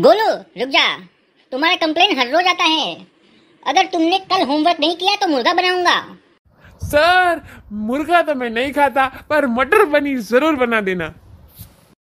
गोलू रुक जा तुम्हारा कंप्लेन हर रोज आता है अगर तुमने कल होमवर्क नहीं किया तो मुर्गा बनाऊंगा सर मुर्गा तो मैं नहीं खाता पर मटर पनीर जरूर बना देना